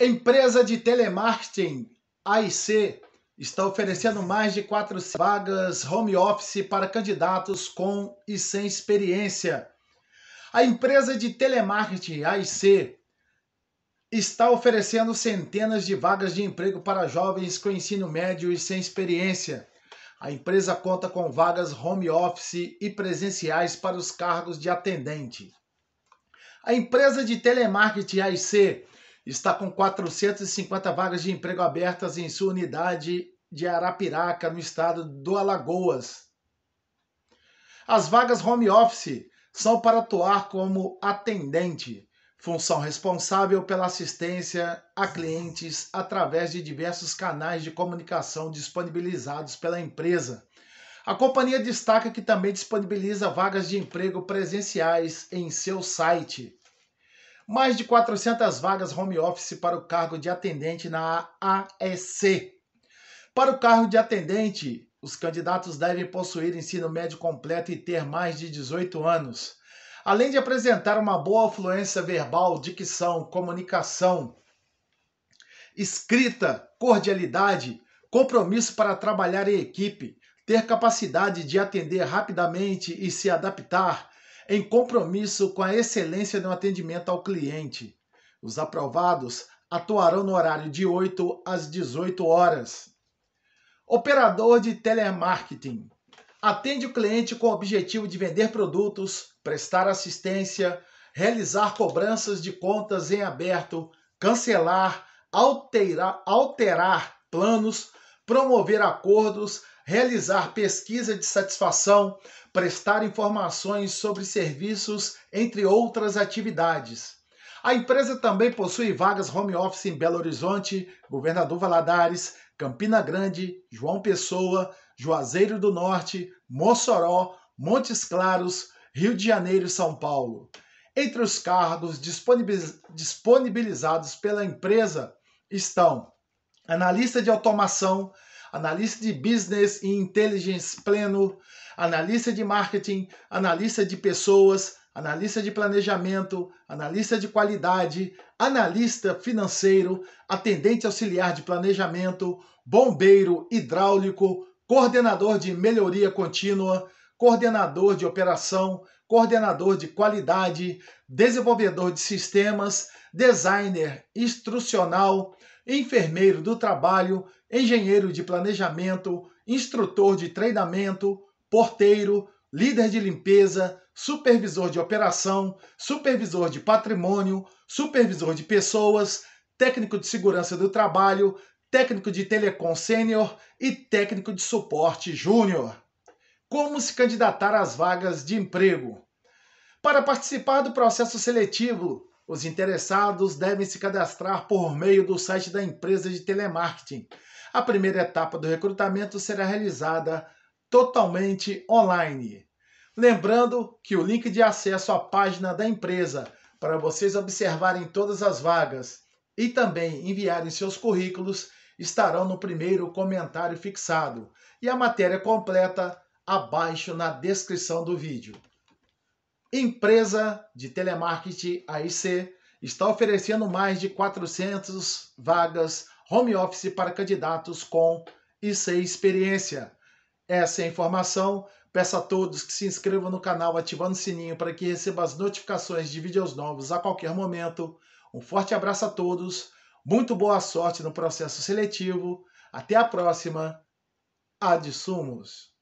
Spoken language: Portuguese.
Empresa de telemarketing AIC está oferecendo mais de 400 vagas home office para candidatos com e sem experiência. A empresa de telemarketing AIC está oferecendo centenas de vagas de emprego para jovens com ensino médio e sem experiência. A empresa conta com vagas home office e presenciais para os cargos de atendente. A empresa de telemarketing AIC está com 450 vagas de emprego abertas em sua unidade de Arapiraca, no estado do Alagoas. As vagas home office são para atuar como atendente, função responsável pela assistência a clientes através de diversos canais de comunicação disponibilizados pela empresa. A companhia destaca que também disponibiliza vagas de emprego presenciais em seu site mais de 400 vagas home office para o cargo de atendente na AEC. Para o cargo de atendente, os candidatos devem possuir ensino médio completo e ter mais de 18 anos. Além de apresentar uma boa fluência verbal, dicção, comunicação, escrita, cordialidade, compromisso para trabalhar em equipe, ter capacidade de atender rapidamente e se adaptar, em compromisso com a excelência no atendimento ao cliente. Os aprovados atuarão no horário de 8 às 18 horas. Operador de telemarketing. Atende o cliente com o objetivo de vender produtos, prestar assistência, realizar cobranças de contas em aberto, cancelar, alterar, alterar planos, promover acordos, realizar pesquisa de satisfação, prestar informações sobre serviços, entre outras atividades. A empresa também possui vagas home office em Belo Horizonte, Governador Valadares, Campina Grande, João Pessoa, Juazeiro do Norte, Mossoró, Montes Claros, Rio de Janeiro e São Paulo. Entre os cargos disponibilizados pela empresa estão analista de automação, analista de business e Inteligência pleno, analista de marketing, analista de pessoas, analista de planejamento, analista de qualidade, analista financeiro, atendente auxiliar de planejamento, bombeiro, hidráulico, coordenador de melhoria contínua, coordenador de operação, coordenador de qualidade, desenvolvedor de sistemas, designer instrucional, enfermeiro do trabalho, engenheiro de planejamento, instrutor de treinamento, porteiro, líder de limpeza, supervisor de operação, supervisor de patrimônio, supervisor de pessoas, técnico de segurança do trabalho, técnico de telecom sênior e técnico de suporte júnior. Como se candidatar às vagas de emprego? Para participar do processo seletivo os interessados devem se cadastrar por meio do site da empresa de telemarketing. A primeira etapa do recrutamento será realizada totalmente online. Lembrando que o link de acesso à página da empresa para vocês observarem todas as vagas e também enviarem seus currículos estarão no primeiro comentário fixado e a matéria completa abaixo na descrição do vídeo empresa de telemarketing AIC está oferecendo mais de 400 vagas home office para candidatos com IC experiência. Essa é a informação. Peço a todos que se inscrevam no canal ativando o sininho para que receba as notificações de vídeos novos a qualquer momento. Um forte abraço a todos. Muito boa sorte no processo seletivo. Até a próxima. Adsumos.